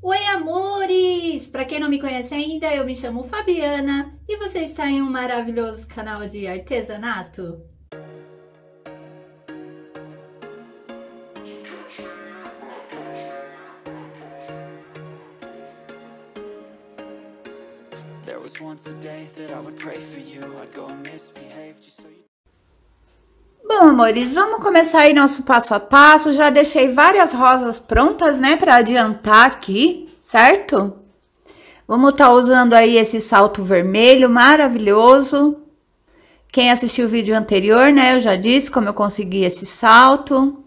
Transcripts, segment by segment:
Oi, amores! Para quem não me conhece ainda, eu me chamo Fabiana e você está em um maravilhoso canal de artesanato. There was once a day that I would pray for you. I'd go and misbehave just so you Bom, então, amores, vamos começar aí nosso passo a passo. Já deixei várias rosas prontas, né, para adiantar aqui, certo? Vamos estar tá usando aí esse salto vermelho maravilhoso. Quem assistiu o vídeo anterior, né, eu já disse como eu consegui esse salto.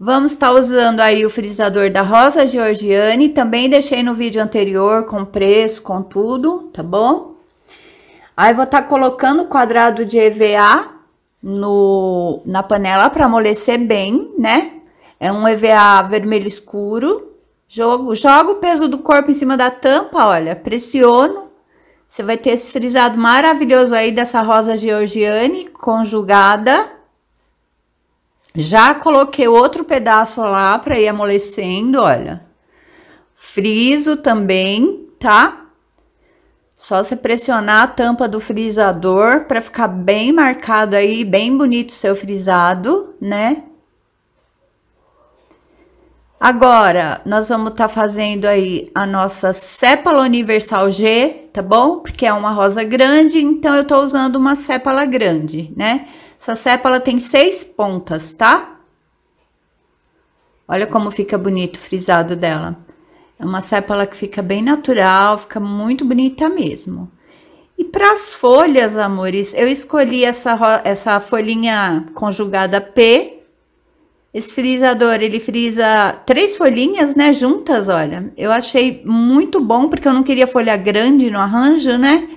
Vamos estar tá usando aí o frisador da Rosa Georgiane, também deixei no vídeo anterior com preço, com tudo, tá bom? Aí vou estar tá colocando o quadrado de EVA no, na panela para amolecer bem, né? É um EVA vermelho escuro. Jogo, jogo o peso do corpo em cima da tampa, olha, pressiono. Você vai ter esse frisado maravilhoso aí dessa rosa georgiane conjugada. Já coloquei outro pedaço lá para ir amolecendo, olha. Friso também, tá? Só você pressionar a tampa do frisador para ficar bem marcado aí, bem bonito o seu frisado, né? Agora, nós vamos estar tá fazendo aí a nossa sépala universal G, tá bom? Porque é uma rosa grande, então eu tô usando uma sépala grande, né? Essa sépala tem seis pontas, tá? Olha como fica bonito o frisado dela. É uma sépala que fica bem natural, fica muito bonita mesmo. E para as folhas, amores, eu escolhi essa, essa folhinha conjugada P. Esse frisador, ele frisa três folhinhas, né, juntas, olha. Eu achei muito bom, porque eu não queria folha grande no arranjo, né?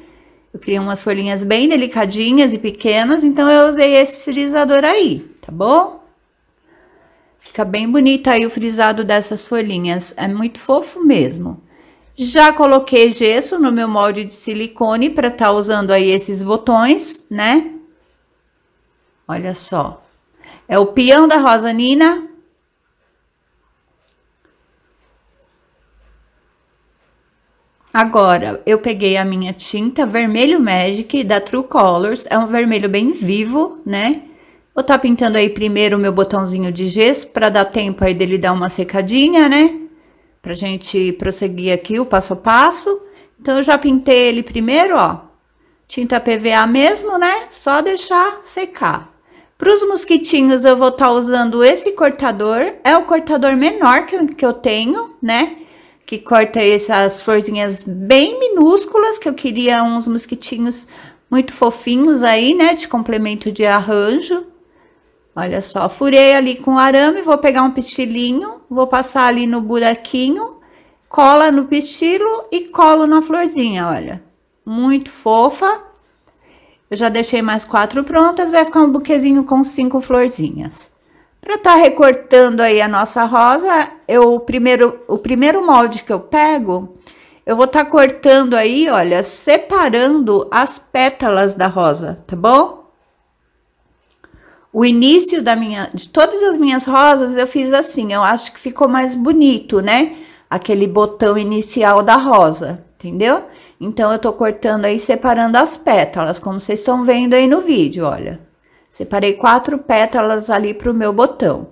Eu queria umas folhinhas bem delicadinhas e pequenas, então eu usei esse frisador aí, tá bom? Fica bem bonita aí o frisado dessas folhinhas, é muito fofo mesmo. Já coloquei gesso no meu molde de silicone para estar tá usando aí esses botões, né? Olha só. É o peão da Rosa Nina. Agora, eu peguei a minha tinta vermelho Magic da True Colors. É um vermelho bem vivo, né? Vou estar tá pintando aí primeiro o meu botãozinho de gesso, para dar tempo aí dele dar uma secadinha, né? Pra gente prosseguir aqui o passo a passo. Então, eu já pintei ele primeiro, ó. Tinta PVA mesmo, né? Só deixar secar. Para os mosquitinhos, eu vou estar tá usando esse cortador. É o cortador menor que, que eu tenho, né? Que corta essas florzinhas bem minúsculas, que eu queria uns mosquitinhos muito fofinhos aí, né? De complemento de arranjo. Olha só, furei ali com arame, vou pegar um pistilinho, vou passar ali no buraquinho, cola no pistilo e colo na florzinha, olha. Muito fofa. Eu já deixei mais quatro prontas, vai ficar um buquezinho com cinco florzinhas. Para estar tá recortando aí a nossa rosa, eu o primeiro, o primeiro molde que eu pego, eu vou estar tá cortando aí, olha, separando as pétalas da rosa, tá bom? o início da minha, de todas as minhas rosas, eu fiz assim, eu acho que ficou mais bonito, né? Aquele botão inicial da rosa, entendeu? Então, eu tô cortando aí, separando as pétalas, como vocês estão vendo aí no vídeo, olha. Separei quatro pétalas ali pro meu botão.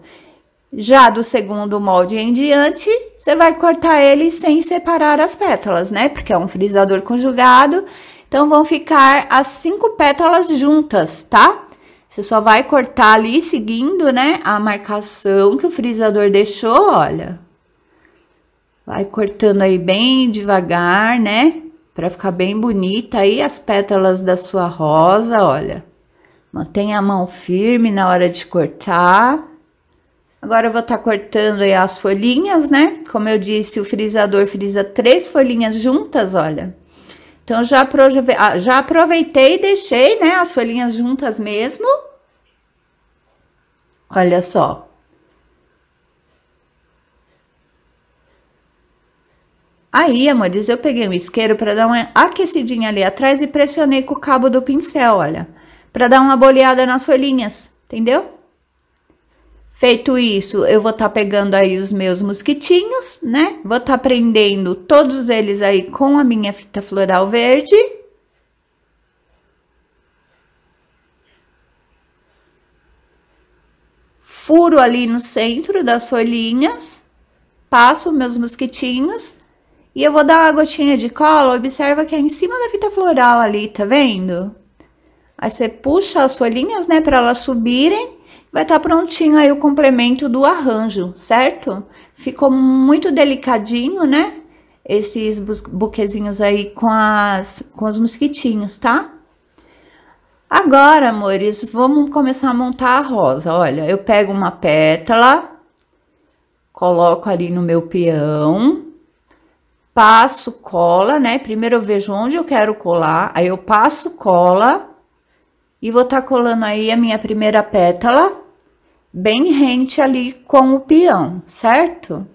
Já do segundo molde em diante, você vai cortar ele sem separar as pétalas, né? Porque é um frisador conjugado, então vão ficar as cinco pétalas juntas, tá? Tá? Você só vai cortar ali seguindo, né, a marcação que o frisador deixou, olha. Vai cortando aí bem devagar, né, para ficar bem bonita aí as pétalas da sua rosa, olha. Mantenha a mão firme na hora de cortar. Agora eu vou estar tá cortando aí as folhinhas, né? Como eu disse, o frisador frisa três folhinhas juntas, olha. Então, já ah, já aproveitei e deixei, né, as folhinhas juntas mesmo. Olha só. Aí, amores, eu peguei um isqueiro para dar uma aquecidinha ali atrás e pressionei com o cabo do pincel, olha, para dar uma boleada nas folhinhas, entendeu? Feito isso, eu vou estar tá pegando aí os meus mosquitinhos, né? Vou estar tá prendendo todos eles aí com a minha fita floral verde. furo ali no centro das folhinhas, passo meus mosquitinhos e eu vou dar uma gotinha de cola, observa que é em cima da fita floral ali, tá vendo? Aí você puxa as folhinhas, né, para elas subirem, vai estar tá prontinho aí o complemento do arranjo, certo? Ficou muito delicadinho, né? Esses buquezinhos aí com, as, com os mosquitinhos, tá? Agora, amores, vamos começar a montar a rosa. Olha, eu pego uma pétala, coloco ali no meu peão, passo cola, né? Primeiro eu vejo onde eu quero colar, aí eu passo cola e vou estar tá colando aí a minha primeira pétala bem rente ali com o peão, certo?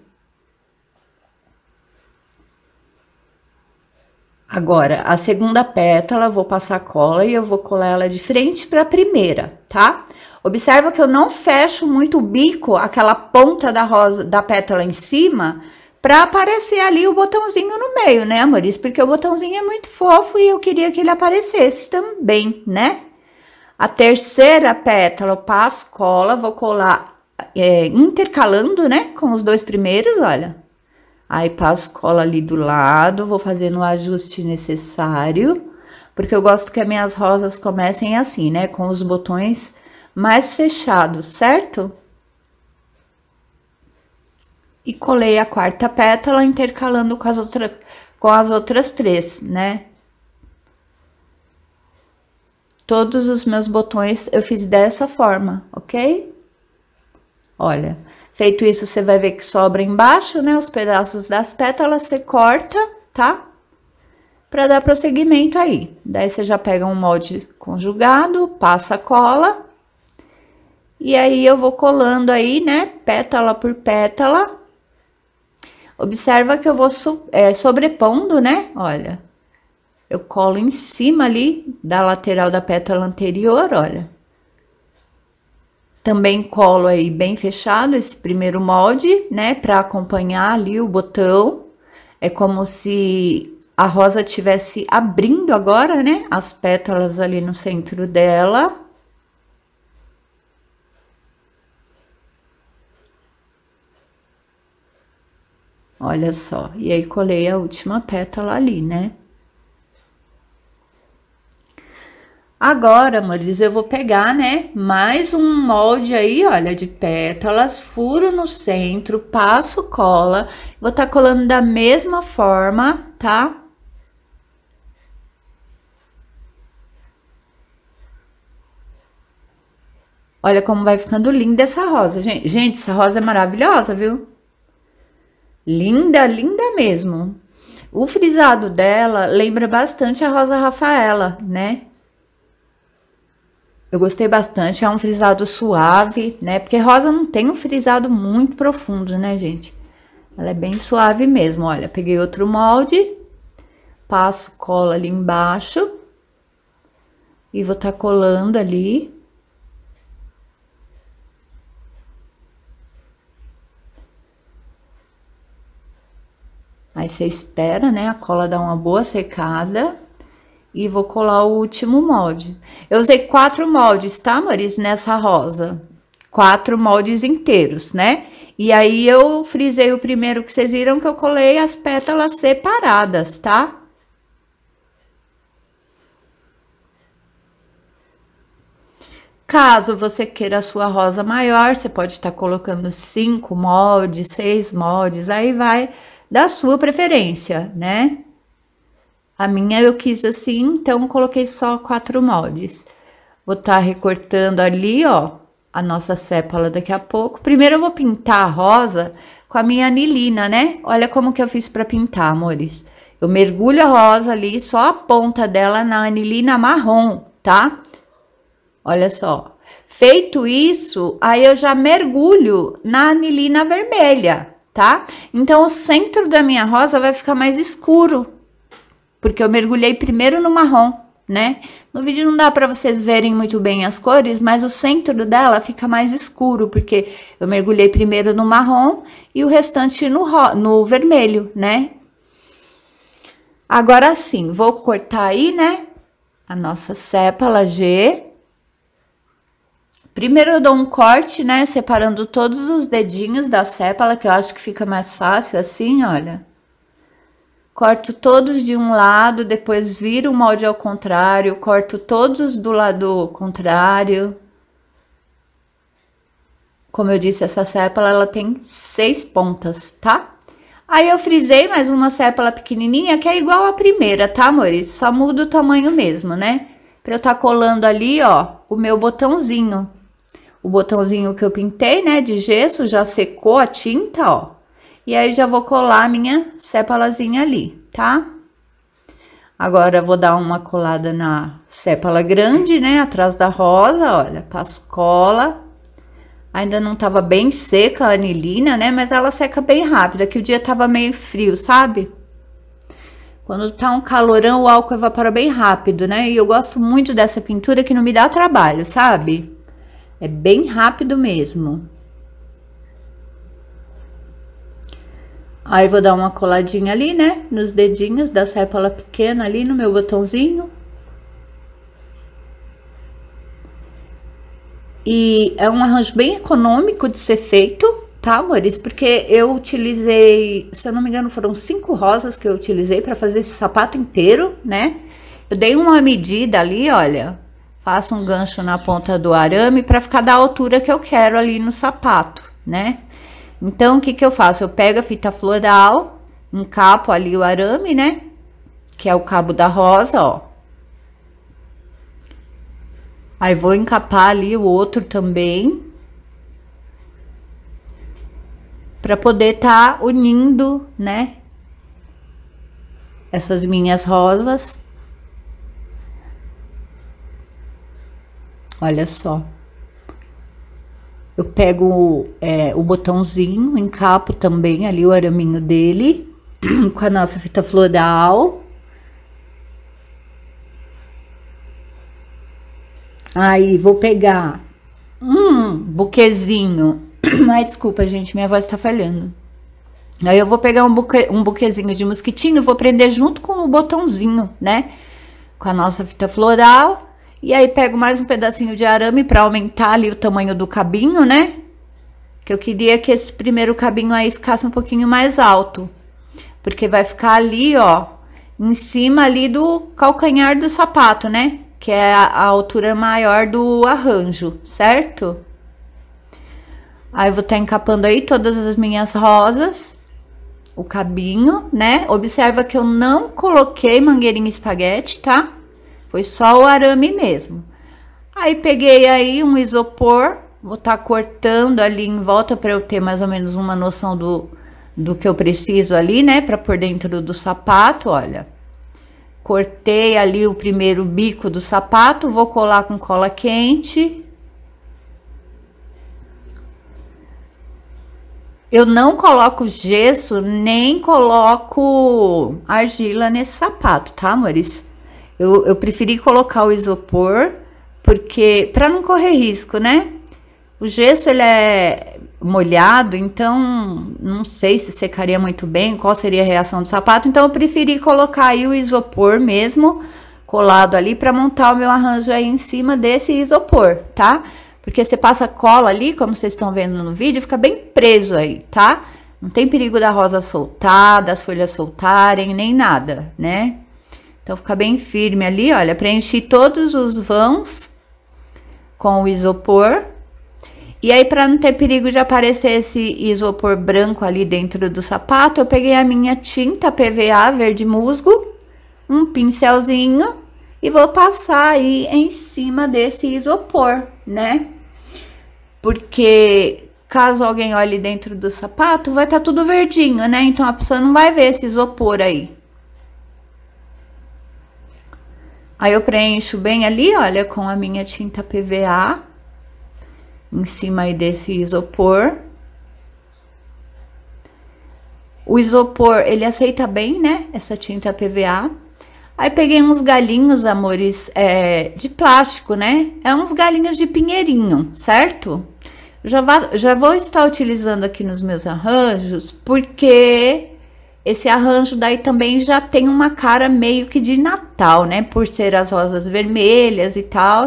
Agora, a segunda pétala, vou passar cola e eu vou colar ela de frente para a primeira, tá? Observa que eu não fecho muito o bico, aquela ponta da rosa, da pétala em cima, para aparecer ali o botãozinho no meio, né, amores? Porque o botãozinho é muito fofo e eu queria que ele aparecesse também, né? A terceira pétala, eu passo cola, vou colar é, intercalando, né, com os dois primeiros, olha. Aí passo cola ali do lado, vou fazendo o ajuste necessário, porque eu gosto que as minhas rosas comecem assim, né? Com os botões mais fechados, certo? E colei a quarta pétala intercalando com as, outra, com as outras três, né? Todos os meus botões eu fiz dessa forma, ok? Olha, Feito isso, você vai ver que sobra embaixo, né? Os pedaços das pétalas, você corta, tá? Para dar prosseguimento aí. Daí você já pega um molde conjugado, passa a cola. E aí eu vou colando aí, né? Pétala por pétala. Observa que eu vou so é, sobrepondo, né? Olha, eu colo em cima ali da lateral da pétala anterior, olha. Também colo aí bem fechado esse primeiro molde, né, para acompanhar ali o botão. É como se a rosa tivesse abrindo agora, né, as pétalas ali no centro dela. Olha só, e aí colei a última pétala ali, né? Agora, amores, eu vou pegar, né, mais um molde aí, olha, de pétalas, furo no centro, passo cola, vou tá colando da mesma forma, tá? Olha como vai ficando linda essa rosa, gente. Gente, essa rosa é maravilhosa, viu? Linda, linda mesmo. O frisado dela lembra bastante a rosa Rafaela, né? Eu gostei bastante, é um frisado suave, né? Porque rosa não tem um frisado muito profundo, né, gente? Ela é bem suave mesmo, olha. Peguei outro molde, passo cola ali embaixo e vou tá colando ali. Aí você espera, né, a cola dar uma boa secada e vou colar o último molde. Eu usei quatro moldes, tá, Maris, nessa rosa. Quatro moldes inteiros, né? E aí eu frisei o primeiro que vocês viram que eu colei as pétalas separadas, tá? Caso você queira a sua rosa maior, você pode estar tá colocando cinco moldes, seis moldes, aí vai da sua preferência, né? A minha eu quis assim, então coloquei só quatro moldes. Vou estar tá recortando ali, ó, a nossa sépala daqui a pouco. Primeiro eu vou pintar a rosa com a minha anilina, né? Olha como que eu fiz para pintar, amores. Eu mergulho a rosa ali, só a ponta dela na anilina marrom, tá? Olha só. Feito isso, aí eu já mergulho na anilina vermelha, tá? Então, o centro da minha rosa vai ficar mais escuro, porque eu mergulhei primeiro no marrom, né? No vídeo não dá para vocês verem muito bem as cores, mas o centro dela fica mais escuro, porque eu mergulhei primeiro no marrom e o restante no, no vermelho, né? Agora sim, vou cortar aí, né? A nossa sépala G. Primeiro eu dou um corte, né? Separando todos os dedinhos da sépala, que eu acho que fica mais fácil assim, olha corto todos de um lado, depois viro o molde ao contrário, corto todos do lado contrário. Como eu disse, essa sépala ela tem seis pontas, tá? Aí eu frisei mais uma sépala pequenininha, que é igual à primeira, tá, amores? Só muda o tamanho mesmo, né? Pra eu tá colando ali, ó, o meu botãozinho. O botãozinho que eu pintei, né, de gesso, já secou a tinta, ó. E aí, já vou colar a minha sépalazinha ali, tá? Agora, vou dar uma colada na sépala grande, né? Atrás da rosa, olha, passo cola. Ainda não tava bem seca a anilina, né? Mas ela seca bem rápido. Aqui é o dia tava meio frio, sabe? Quando tá um calorão, o álcool evapora bem rápido, né? E eu gosto muito dessa pintura que não me dá trabalho, sabe? É bem rápido mesmo. Aí vou dar uma coladinha ali, né? Nos dedinhos da lá pequena ali no meu botãozinho. E é um arranjo bem econômico de ser feito, tá, amores? Porque eu utilizei, se eu não me engano, foram cinco rosas que eu utilizei para fazer esse sapato inteiro, né? Eu dei uma medida ali, olha. Faço um gancho na ponta do arame para ficar da altura que eu quero ali no sapato, né? Então, o que que eu faço? Eu pego a fita floral, encapo ali o arame, né? Que é o cabo da rosa, ó. Aí, vou encapar ali o outro também. Pra poder tá unindo, né? Essas minhas rosas. Olha só eu pego é, o botãozinho, encapo também ali o araminho dele com a nossa fita floral. Aí vou pegar um buquezinho. Ai, desculpa, gente, minha voz tá falhando. Aí eu vou pegar um, buque, um buquezinho de mosquitinho, vou prender junto com o botãozinho, né? Com a nossa fita floral. E aí pego mais um pedacinho de arame para aumentar ali o tamanho do cabinho, né? Que eu queria que esse primeiro cabinho aí ficasse um pouquinho mais alto. Porque vai ficar ali, ó, em cima ali do calcanhar do sapato, né? Que é a, a altura maior do arranjo, certo? Aí vou estar tá encapando aí todas as minhas rosas, o cabinho, né? Observa que eu não coloquei mangueirinha espaguete, tá? Foi só o arame mesmo. Aí peguei aí um isopor, vou estar tá cortando ali em volta para eu ter mais ou menos uma noção do, do que eu preciso ali, né, para pôr dentro do sapato, olha. Cortei ali o primeiro bico do sapato, vou colar com cola quente. Eu não coloco gesso, nem coloco argila nesse sapato, tá, amores? Eu, eu preferi colocar o isopor, porque para não correr risco, né? O gesso ele é molhado, então não sei se secaria muito bem, qual seria a reação do sapato. Então eu preferi colocar aí o isopor mesmo colado ali para montar o meu arranjo aí em cima desse isopor, tá? Porque você passa cola ali, como vocês estão vendo no vídeo, fica bem preso aí, tá? Não tem perigo da rosa soltar, das folhas soltarem, nem nada, né? Então, fica bem firme ali, olha. Preenchi todos os vãos com o isopor. E aí, para não ter perigo de aparecer esse isopor branco ali dentro do sapato, eu peguei a minha tinta PVA verde musgo, um pincelzinho e vou passar aí em cima desse isopor, né? Porque caso alguém olhe dentro do sapato, vai estar tá tudo verdinho, né? Então a pessoa não vai ver esse isopor aí. Aí eu preencho bem ali, olha, com a minha tinta PVA, em cima aí desse isopor. O isopor, ele aceita bem, né, essa tinta PVA. Aí peguei uns galinhos, amores, é, de plástico, né? É uns galinhos de pinheirinho, certo? Já, vá, já vou estar utilizando aqui nos meus arranjos, porque esse arranjo daí também já tem uma cara meio que de Natal, né? Por ser as rosas vermelhas e tal.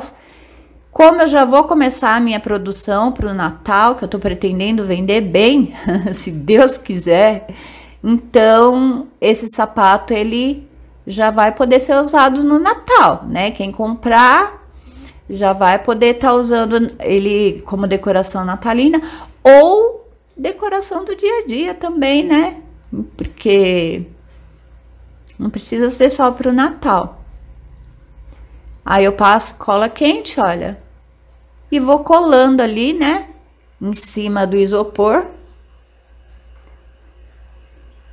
Como eu já vou começar a minha produção para o Natal, que eu estou pretendendo vender bem, se Deus quiser, então esse sapato ele já vai poder ser usado no Natal, né? Quem comprar já vai poder estar tá usando ele como decoração natalina ou decoração do dia a dia também, né? porque não precisa ser só para o Natal. Aí eu passo cola quente, olha, e vou colando ali, né, em cima do isopor.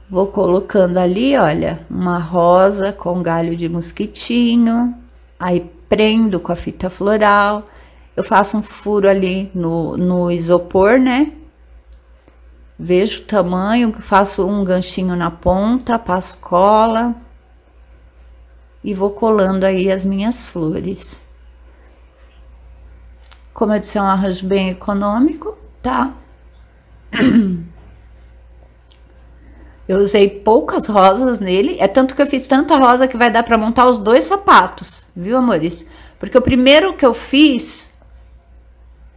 Vou colocando ali, olha, uma rosa com galho de mosquitinho, aí prendo com a fita floral. Eu faço um furo ali no, no isopor, né? vejo o tamanho, faço um ganchinho na ponta, passo cola e vou colando aí as minhas flores. Como eu disse, é um arranjo bem econômico, tá? Eu usei poucas rosas nele, é tanto que eu fiz tanta rosa que vai dar para montar os dois sapatos, viu, amores? Porque o primeiro que eu fiz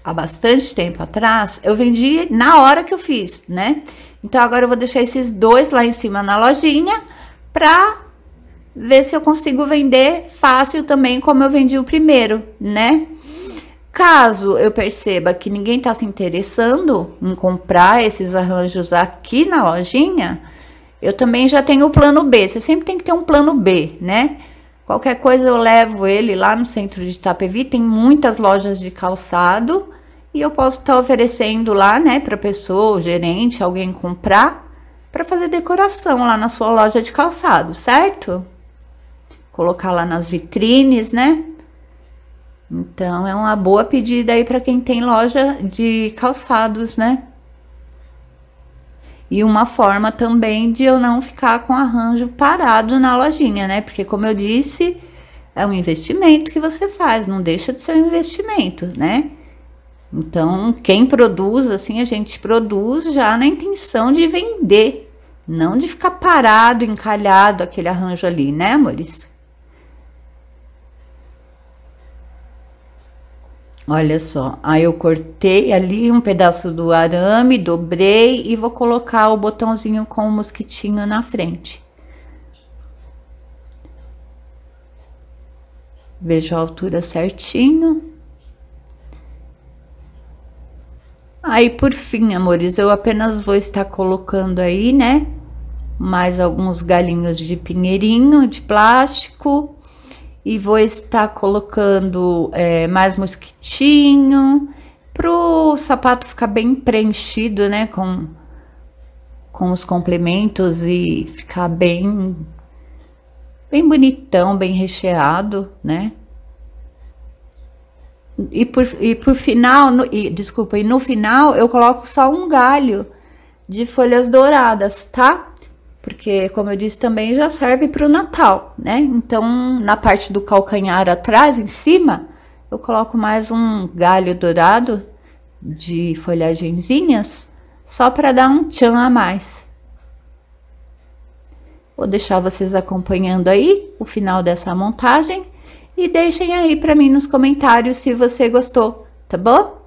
há bastante tempo atrás, eu vendi na hora que eu fiz, né? Então agora eu vou deixar esses dois lá em cima na lojinha para ver se eu consigo vender fácil também como eu vendi o primeiro, né? Caso eu perceba que ninguém está se interessando em comprar esses arranjos aqui na lojinha, eu também já tenho o plano B. Você sempre tem que ter um plano B, né? Qualquer coisa eu levo ele lá no centro de Itapevi, tem muitas lojas de calçado e eu posso estar tá oferecendo lá, né, para pessoa, gerente, alguém comprar para fazer decoração lá na sua loja de calçado, certo? Colocar lá nas vitrines, né? Então é uma boa pedida aí para quem tem loja de calçados, né? E uma forma também de eu não ficar com arranjo parado na lojinha, né? Porque, como eu disse, é um investimento que você faz, não deixa de ser um investimento, né? Então, quem produz, assim, a gente produz já na intenção de vender, não de ficar parado, encalhado aquele arranjo ali, né, Maurício? Olha só, aí eu cortei ali um pedaço do arame, dobrei e vou colocar o botãozinho com o mosquitinho na frente. Vejo a altura certinho. Aí, por fim, amores, eu apenas vou estar colocando aí, né, mais alguns galinhos de pinheirinho, de plástico e vou estar colocando é, mais mosquitinho pro sapato ficar bem preenchido, né? Com, com os complementos e ficar bem, bem bonitão, bem recheado, né? E por, e por final, no, e, desculpa, e no final eu coloco só um galho de folhas douradas, tá? porque como eu disse também já serve para o Natal, né? Então na parte do calcanhar atrás, em cima, eu coloco mais um galho dourado de folhagenzinhas só para dar um tchan a mais. Vou deixar vocês acompanhando aí o final dessa montagem e deixem aí para mim nos comentários se você gostou, tá bom?